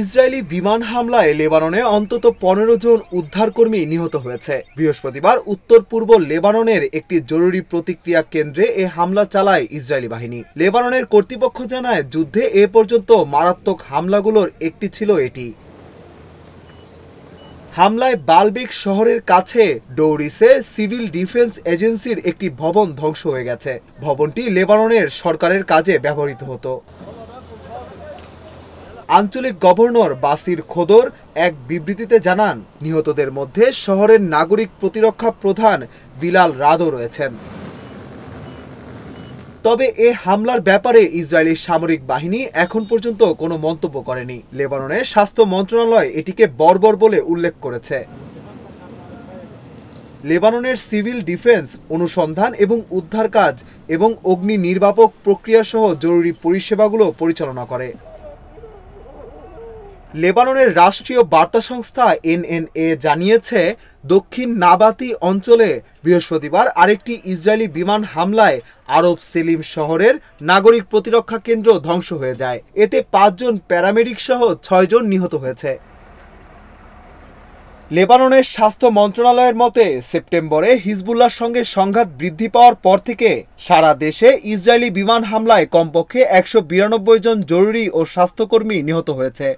Israeli বিমান হামলায় লেবাননে অন্তত পনেরো জন উদ্ধারকর্মী নিহত হয়েছে বৃহস্পতিবার উত্তর পূর্ব লেবাননের একটি জরুরি প্রতিক্রিয়া কেন্দ্রে এ হামলা চালায় ইসরায়েলি বাহিনী লেবাননের কর্তৃপক্ষ জানায় যুদ্ধে এ পর্যন্ত মারাত্মক হামলাগুলোর একটি ছিল এটি হামলায় বালবিক শহরের কাছে ডৌরিসে সিভিল ডিফেন্স এজেন্সির একটি ভবন ধ্বংস হয়ে গেছে ভবনটি লেবাননের সরকারের কাজে ব্যবহৃত হতো আঞ্চলিক গভর্নর বাসির খোদর এক বিবৃতিতে জানান নিহতদের মধ্যে শহরের নাগরিক প্রতিরক্ষা প্রধান বিলাল রাদও রয়েছেন তবে এ হামলার ব্যাপারে ইসরায়েলি সামরিক বাহিনী এখন পর্যন্ত কোনো মন্তব্য করেনি লেবাননের স্বাস্থ্য মন্ত্রণালয় এটিকে বর্বর বলে উল্লেখ করেছে লেবাননের সিভিল ডিফেন্স অনুসন্ধান এবং উদ্ধার কাজ এবং অগ্নি নির্বাপক প্রক্রিয়া সহ জরুরি পরিষেবাগুলো পরিচালনা করে লেবাননের রাষ্ট্রীয় বার্তা সংস্থা এনএনএ জানিয়েছে দক্ষিণ নাবাতি অঞ্চলে বৃহস্পতিবার আরেকটি ইসরায়েলি বিমান হামলায় আরব সেলিম শহরের নাগরিক প্রতিরক্ষা কেন্দ্র ধ্বংস হয়ে যায় এতে পাঁচজন প্যারামেডিক সহ ছয়জন নিহত হয়েছে লেবাননের স্বাস্থ্য মন্ত্রণালয়ের মতে সেপ্টেম্বরে হিজবুল্লার সঙ্গে সংঘাত বৃদ্ধি পাওয়ার পর থেকে সারা দেশে ইসরায়েলি বিমান হামলায় কমপক্ষে একশো জন জরুরি ও স্বাস্থ্যকর্মী নিহত হয়েছে